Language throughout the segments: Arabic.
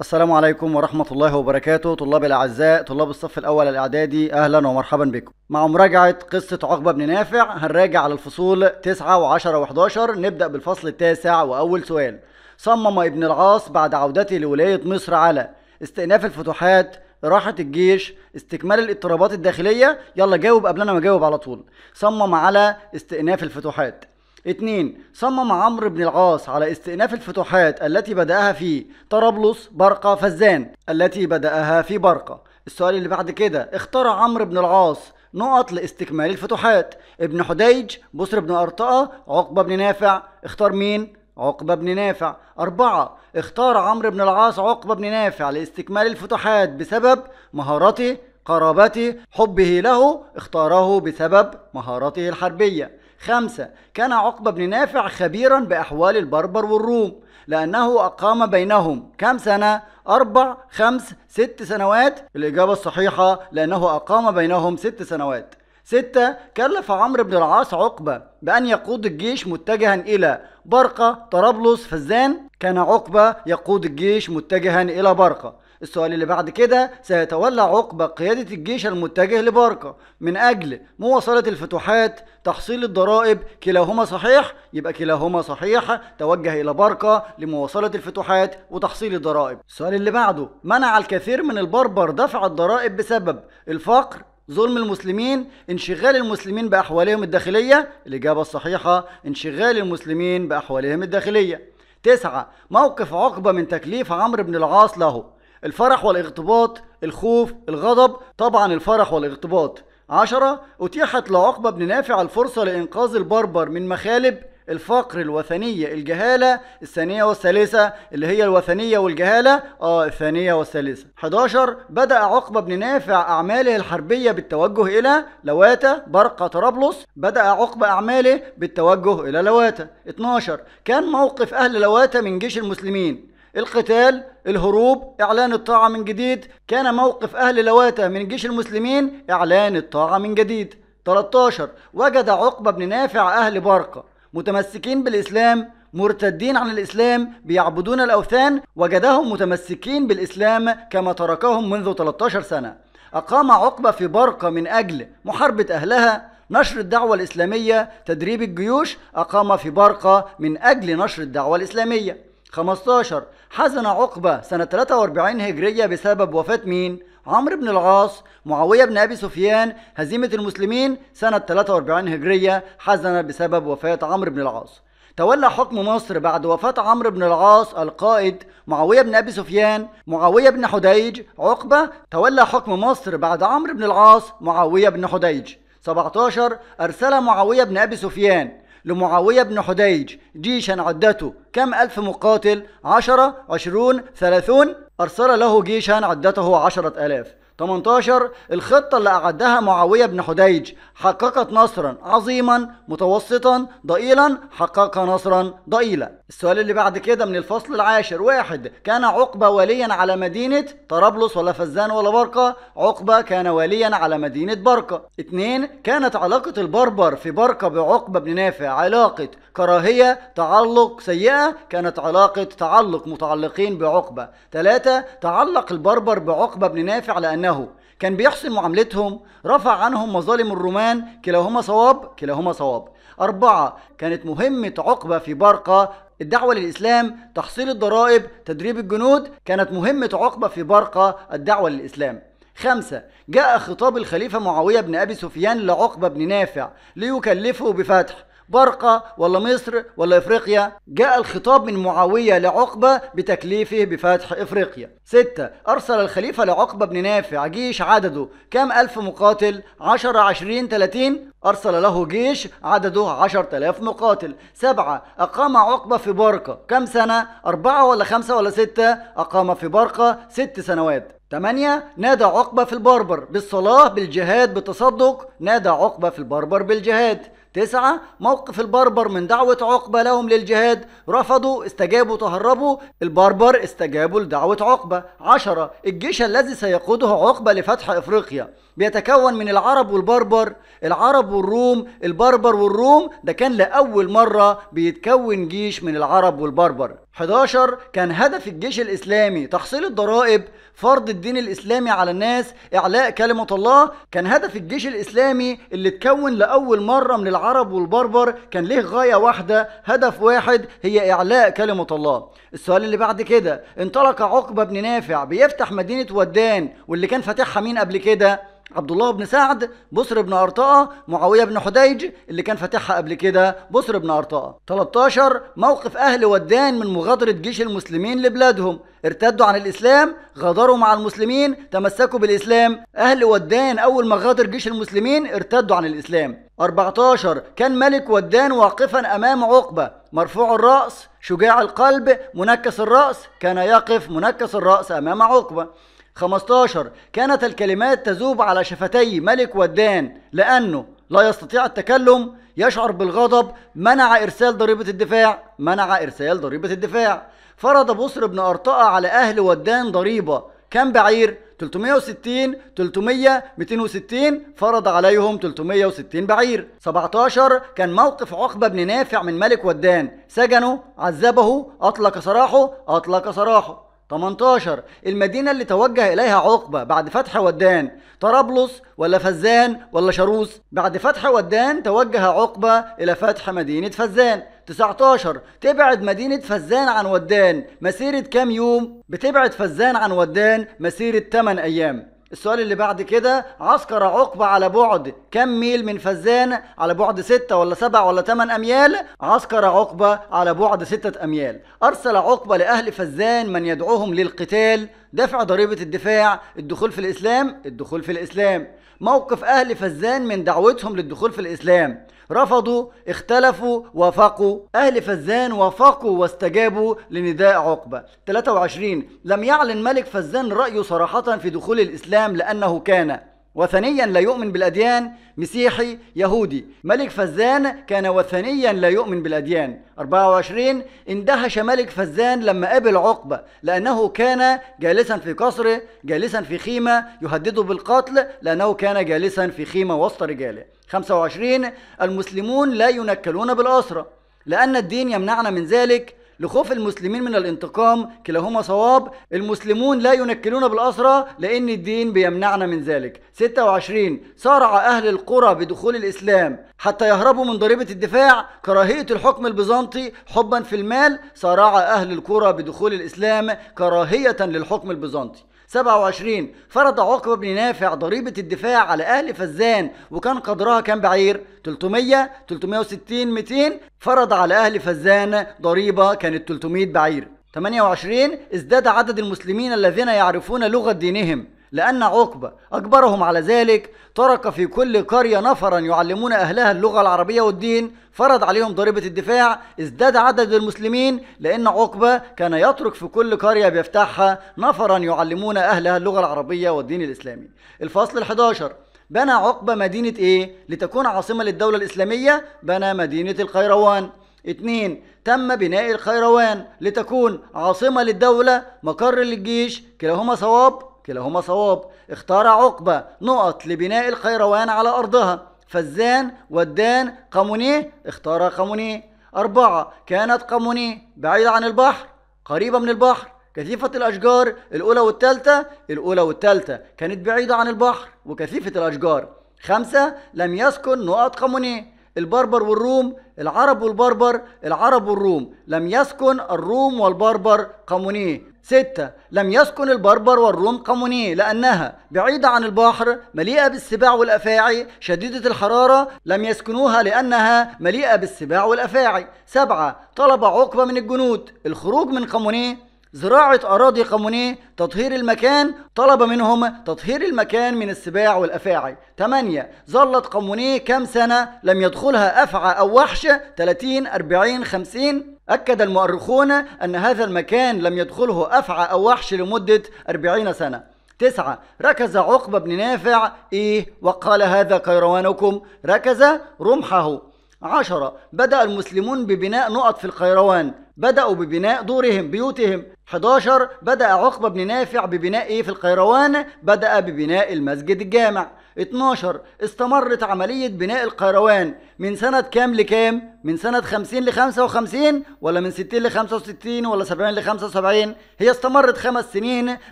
السلام عليكم ورحمة الله وبركاته طلاب الأعزاء طلاب الصف الأول الإعدادي أهلا ومرحبا بكم مع مراجعة قصة عقبة بن نافع هنراجع على الفصول 9 و10 و11 نبدأ بالفصل التاسع وأول سؤال صمم ابن العاص بعد عودته لولاية مصر على استئناف الفتوحات راحة الجيش استكمال الاضطرابات الداخلية يلا جاوب قبل أنا ما أجاوب على طول صمم على استئناف الفتوحات 2. صمم عمرو بن العاص على استئناف الفتوحات التي بدأها في طرابلس برقة فزان التي بدأها في برقة السؤال اللي بعد كده اخترع عمرو بن العاص نقط لاستكمال الفتوحات ابن حديج بصر بن أرطأة عقبة بن نافع اختار مين؟ عقبة بن نافع أربعة اختار عمرو بن العاص عقبة بن نافع لاستكمال الفتوحات بسبب مهارته قرابته حبه له اختاره بسبب مهارته الحربية خمسة كان عقبة بن نافع خبيرا بأحوال البربر والروم لأنه أقام بينهم كم سنة؟ أربع خمس ست سنوات الإجابة الصحيحة لأنه أقام بينهم ست سنوات ستة كلف عمرو بن العاص عقبة بأن يقود الجيش متجها إلى برقة طرابلس فزان كان عقبة يقود الجيش متجها إلى برقة السؤال اللي بعد كده سيتولى عقبة قيادة الجيش المتجه لبركة من أجل مواصلة الفتوحات تحصيل الضرائب كلاهما صحيح يبقى كلاهما صحيح توجه إلى بركة لمواصلة الفتوحات وتحصيل الضرائب السؤال اللي بعده منع الكثير من البربر دفع الضرائب بسبب الفقر ظلم المسلمين انشغال المسلمين بأحوالهم الداخلية الإجابة الصحيحة انشغال المسلمين بأحوالهم الداخلية تسعة موقف عقبة من تكليف عمرو بن العاص له الفرح والاغتباط الخوف الغضب طبعا الفرح والاغتباط عشرة أتيحت لعقبة بن نافع الفرصة لإنقاذ البربر من مخالب الفقر الوثنية الجهالة الثانية والثالثة اللي هي الوثنية والجهالة اه الثانية والثالثة 11 بدأ عقبة بن نافع أعماله الحربية بالتوجه إلى لواتة برقة طرابلس بدأ عقبة أعماله بالتوجه إلى لواتة 12 كان موقف أهل لواتة من جيش المسلمين القتال الهروب إعلان الطاعة من جديد كان موقف أهل لواتة من جيش المسلمين إعلان الطاعة من جديد 13 وجد عقبة بن نافع أهل برقة متمسكين بالإسلام مرتدين عن الإسلام بيعبدون الأوثان وجدهم متمسكين بالإسلام كما تركهم منذ 13 سنة أقام عقبة في برقة من أجل محاربة أهلها نشر الدعوة الإسلامية تدريب الجيوش أقام في برقة من أجل نشر الدعوة الإسلامية 15 حزن عقبة سنة 43 هجرية بسبب وفاة مين؟ عمرو بن العاص معاوية بن أبي سفيان هزيمة المسلمين سنة 43 هجرية حزن بسبب وفاة عمرو بن العاص تولى حكم مصر بعد وفاة عمرو بن العاص القائد معاوية بن أبي سفيان معاوية بن حديج عقبة تولى حكم مصر بعد عمرو بن العاص معاوية بن حديج 17 أرسل معاوية بن أبي سفيان لمعاوية بن حديج جيشا عدته كم ألف مقاتل عشرة عشرون ثلاثون أرسل له جيشا عدته عشرة ألاف 18 الخطة اللي أعدها معاوية بن حديج حققت نصرا عظيما متوسطا ضئيلا حقق نصرا ضئيلا السؤال اللي بعد كده من الفصل العاشر واحد كان عقبة وليا على مدينة طرابلس ولا فزان ولا برقة عقبة كان وليا على مدينة برقة اثنين كانت علاقة البربر في برقة بعقبة بن نافع علاقة كراهية تعلق سيئة كانت علاقة تعلق متعلقين بعقبة ثلاثة تعلق البربر بعقبة بن نافع لأنه معاملناه كان بيحسن معاملتهم رفع عنهم مظالم الرومان كلاهما صواب كلاهما صواب أربعة كانت مهمة عقبة في برقة الدعوة للإسلام تحصيل الضرائب تدريب الجنود كانت مهمة عقبة في برقة الدعوة للإسلام خمسة جاء خطاب الخليفة معاوية بن أبي سفيان لعقبة بن نافع ليكلفه بفتح برقة ولا مصر ولا إفريقيا جاء الخطاب من معاوية لعقبة بتكليفه بفتح إفريقيا ستة أرسل الخليفة لعقبة بن نافع جيش عدده كام ألف مقاتل عشر عشرين تلاتين أرسل له جيش عدده عشر تلاف مقاتل سبعة أقام عقبة في برقة كم سنة أربعة ولا خمسة ولا ستة أقام في برقة ست سنوات 8 نادى عقبة في البربر بالصلاة بالجهاد بالتصدق نادى عقبة في البربر بالجهاد تسعة موقف البربر من دعوة عقبة لهم للجهاد رفضوا استجابوا تهربوا البربر استجابوا لدعوة عقبة عشرة الجيش الذي سيقوده عقبة لفتح إفريقيا بيتكون من العرب والبربر العرب والروم البربر والروم ده كان لأول مرة بيتكون جيش من العرب والبربر 11 كان هدف الجيش الإسلامي تحصيل الضرائب فرض الدين الإسلامي على الناس إعلاء كلمة الله كان هدف الجيش الإسلامي اللي اتكون لأول مرة من العرب والبربر كان ليه غاية واحدة هدف واحد هي إعلاء كلمة الله السؤال اللي بعد كده انطلق عقبة بن نافع بيفتح مدينة ودان واللي كان فاتحها مين قبل كده عبد الله بن سعد بصر بن أرطاة معاوية بن حديج اللي كان فاتحها قبل كده بصر بن أرطاة 13 موقف أهل ودان من مغادرة جيش المسلمين لبلادهم ارتدوا عن الإسلام غادروا مع المسلمين تمسكوا بالإسلام أهل ودان أول ما غادر جيش المسلمين ارتدوا عن الإسلام 14 كان ملك ودان واقفا أمام عقبة مرفوع الرأس شجاع القلب منكس الرأس كان يقف منكس الرأس أمام عقبة 15 كانت الكلمات تذوب على شفتي ملك ودان لأنه لا يستطيع التكلم يشعر بالغضب منع إرسال ضريبة الدفاع منع إرسال ضريبة الدفاع فرض بصر بن أرطأة على أهل ودان ضريبة كم بعير 360 300 260 فرض عليهم 360 بعير 17 كان موقف عقبة بن نافع من ملك ودان سجنه عذبه أطلق سراحه أطلق سراحه 18 المدينة اللي توجه إليها عقبة بعد فتح ودان طرابلس ولا فزان ولا شاروس بعد فتح ودان توجه عقبة إلى فتح مدينة فزان 19 تبعد مدينة فزان عن ودان مسيرة كام يوم بتبعد فزان عن ودان مسيرة 8 أيام السؤال اللي بعد كده عسكر عقبة على بعد كم ميل من فزان على بعد ستة ولا سبع ولا تمن أميال عسكر عقبة على بعد ستة أميال أرسل عقبة لأهل فزان من يدعوهم للقتال دفع ضريبة الدفاع الدخول في الإسلام الدخول في الإسلام موقف أهل فزان من دعوتهم للدخول في الإسلام رفضوا اختلفوا وافقوا أهل فزان وافقوا واستجابوا لنداء عقبة 23 لم يعلن ملك فزان رأيه صراحة في دخول الإسلام لأنه كان وثنيا لا يؤمن بالأديان مسيحي يهودي ملك فزان كان وثنيا لا يؤمن بالأديان 24 اندهش ملك فزان لما قبل عقبة لأنه كان جالسا في قصره جالسا في خيمة يهدده بالقتل لأنه كان جالسا في خيمة وسط رجاله 25 المسلمون لا ينكلون بالأسرة لأن الدين يمنعنا من ذلك لخوف المسلمين من الانتقام كلاهما صواب المسلمون لا ينكلون بالأسرى لأن الدين بيمنعنا من ذلك 26 صارع أهل القرى بدخول الإسلام حتى يهربوا من ضريبة الدفاع كراهية الحكم البيزنطي حبا في المال صارع أهل القرى بدخول الإسلام كراهية للحكم البيزنطي 27 فرض عقبة بن نافع ضريبة الدفاع على أهل فزان وكان قدرها كام بعير 300 360 200 فرض على أهل فزان ضريبة كانت 300 بعير 28 ازداد عدد المسلمين الذين يعرفون لغة دينهم لأن عقبة أجبرهم على ذلك ترك في كل قرية نفرا يعلمون أهلها اللغة العربية والدين فرض عليهم ضريبة الدفاع ازداد عدد المسلمين لأن عقبة كان يترك في كل قرية بيفتحها نفرا يعلمون أهلها اللغة العربية والدين الإسلامي الفصل الحداشر بنى عقبة مدينة إيه؟ لتكون عاصمة للدولة الإسلامية بنى مدينة القيروان اتنين تم بناء القيروان لتكون عاصمة للدولة مقر للجيش كلاهما صواب كلاهما صواب اختار عقبة نقط لبناء القيروان على أرضها فزان ودان قمونيه اختار قمونيه أربعة كانت قمونيه بعيدة عن البحر قريبة من البحر كثيفة الأشجار الأولى والثالثة الأولى والثالثة كانت بعيدة عن البحر وكثيفة الأشجار خمسة لم يسكن نقط قمونيه البربر والروم العرب والبربر العرب والروم لم يسكن الروم والبربر قمونيه ستة لم يسكن البربر والروم قمونية لأنها بعيدة عن البحر مليئة بالسباع والأفاعي شديدة الحرارة لم يسكنوها لأنها مليئة بالسباع والأفاعي سبعة طلب عقبة من الجنود الخروج من قمونية زراعة أراضي قانونية تطهير المكان طلب منهم تطهير المكان من السباع والأفاعي 8 ظلت قانونية كم سنة لم يدخلها أفعى أو وحش 30 40 50 أكد المؤرخون أن هذا المكان لم يدخله أفعى أو وحش لمدة 40 سنة تسعة ركز عقبة بن نافع إيه وقال هذا قيروانكم ركز رمحه عشرة بدأ المسلمون ببناء نقط في القيروان بدأوا ببناء دورهم بيوتهم 11 بدأ عقبة بن نافع ببناء إيه في القيروان بدأ ببناء المسجد الجامع 12 استمرت عملية بناء القيروان من سنة كام لكام؟ من سنة 50 ل 55 ولا من 60 ل 65 ولا 70 ل 75 هي استمرت خمس سنين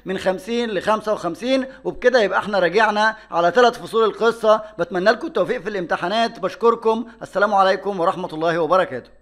من 50 ل 55 وبكده يبقى احنا راجعنا على ثلاث فصول القصة بتمنى لكم التوفيق في الامتحانات بشكركم السلام عليكم ورحمة الله وبركاته